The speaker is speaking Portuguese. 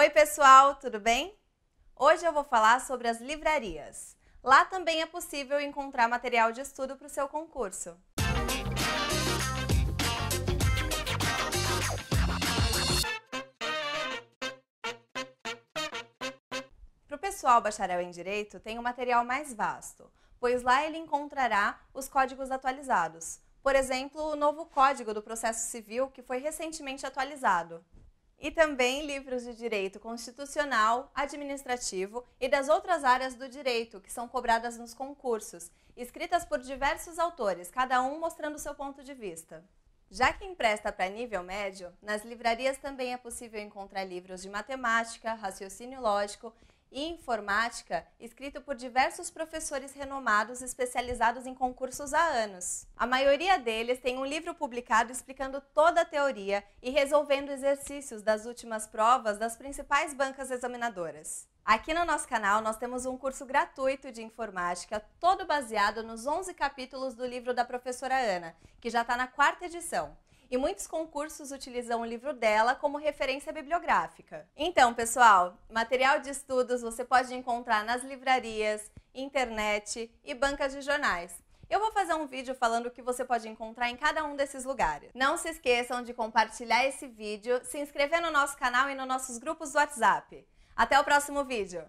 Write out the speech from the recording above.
Oi, pessoal, tudo bem? Hoje eu vou falar sobre as livrarias. Lá também é possível encontrar material de estudo para o seu concurso. Para o pessoal bacharel em Direito, tem um material mais vasto, pois lá ele encontrará os códigos atualizados. Por exemplo, o novo Código do Processo Civil, que foi recentemente atualizado e também livros de direito constitucional, administrativo e das outras áreas do direito que são cobradas nos concursos, escritas por diversos autores, cada um mostrando seu ponto de vista. Já que empresta para nível médio, nas livrarias também é possível encontrar livros de matemática, raciocínio lógico e Informática, escrito por diversos professores renomados especializados em concursos há anos. A maioria deles tem um livro publicado explicando toda a teoria e resolvendo exercícios das últimas provas das principais bancas examinadoras. Aqui no nosso canal nós temos um curso gratuito de informática, todo baseado nos 11 capítulos do livro da professora Ana, que já está na quarta edição e muitos concursos utilizam o livro dela como referência bibliográfica. Então, pessoal, material de estudos você pode encontrar nas livrarias, internet e bancas de jornais. Eu vou fazer um vídeo falando o que você pode encontrar em cada um desses lugares. Não se esqueçam de compartilhar esse vídeo, se inscrever no nosso canal e nos nossos grupos do WhatsApp. Até o próximo vídeo!